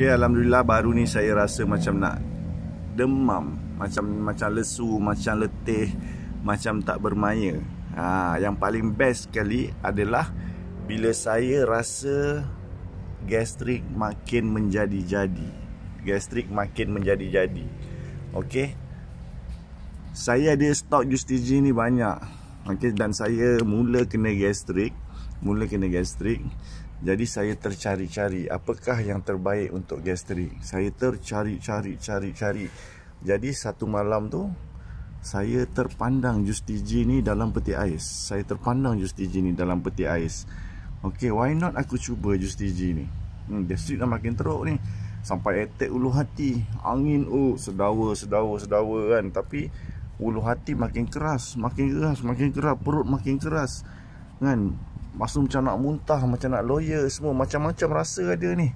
Okay, Alhamdulillah baru ni saya rasa macam nak demam Macam macam lesu, macam letih, macam tak bermaya ha, Yang paling best sekali adalah Bila saya rasa gastrik makin menjadi-jadi Gastrik makin menjadi-jadi Okay Saya ada stok justiji ni banyak Okay, dan saya mula kena gastrik Mula kena gastrik jadi saya tercari-cari apakah yang terbaik untuk gastrik. Saya tercari-cari, cari-cari. Jadi satu malam tu saya terpandang jus tiji ni dalam peti ais. Saya terpandang jus tiji ni dalam peti ais. Okay, why not aku cuba jus tiji ni? Hmm, gastrik dah makin teruk ni. Sampai attack ulu hati. Angin, oh, sedawa, sedawa, sedawa kan. Tapi ulu hati makin keras, makin keras, makin keras. Perut makin keras. Kan, Masa macam nak muntah Macam nak lawyer semua Macam-macam rasa ada ni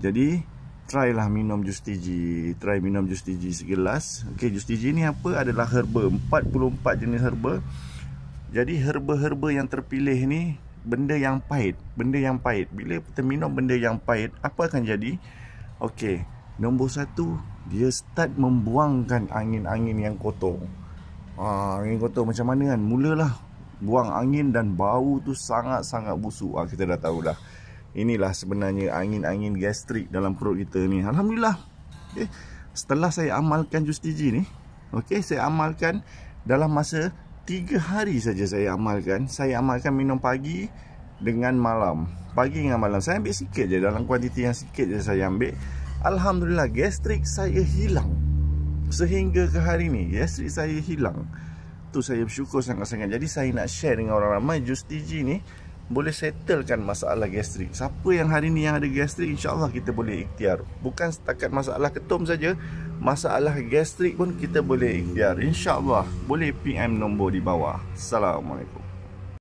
Jadi Try lah minum jus tiji Try minum jus tiji segelas Okay jus tiji ni apa Adalah herba 44 jenis herba Jadi herba-herba yang terpilih ni Benda yang pahit Benda yang pahit Bila kita minum benda yang pahit Apa akan jadi Okay Nombor satu Dia start membuangkan angin-angin yang kotor Ah, angin kotor macam mana kan Mulalah buang angin dan bau tu sangat-sangat busuk ha, kita dah tahu dah inilah sebenarnya angin-angin gastrik dalam perut kita ni Alhamdulillah okay. Eh, setelah saya amalkan justiji ni okay, saya amalkan dalam masa 3 hari saja saya amalkan saya amalkan minum pagi dengan malam pagi dengan malam saya ambil sikit je dalam kuantiti yang sikit je saya ambil Alhamdulillah gastrik saya hilang sehingga ke hari ni gastrik saya hilang satu saya bersyukur sangat-sangat Jadi saya nak share dengan orang ramai Jus TG ni boleh settlekan masalah gastrik Siapa yang hari ni yang ada gastrik InsyaAllah kita boleh ikhtiar Bukan setakat masalah ketum saja Masalah gastrik pun kita boleh ikhtiar InsyaAllah boleh PM nombor di bawah Assalamualaikum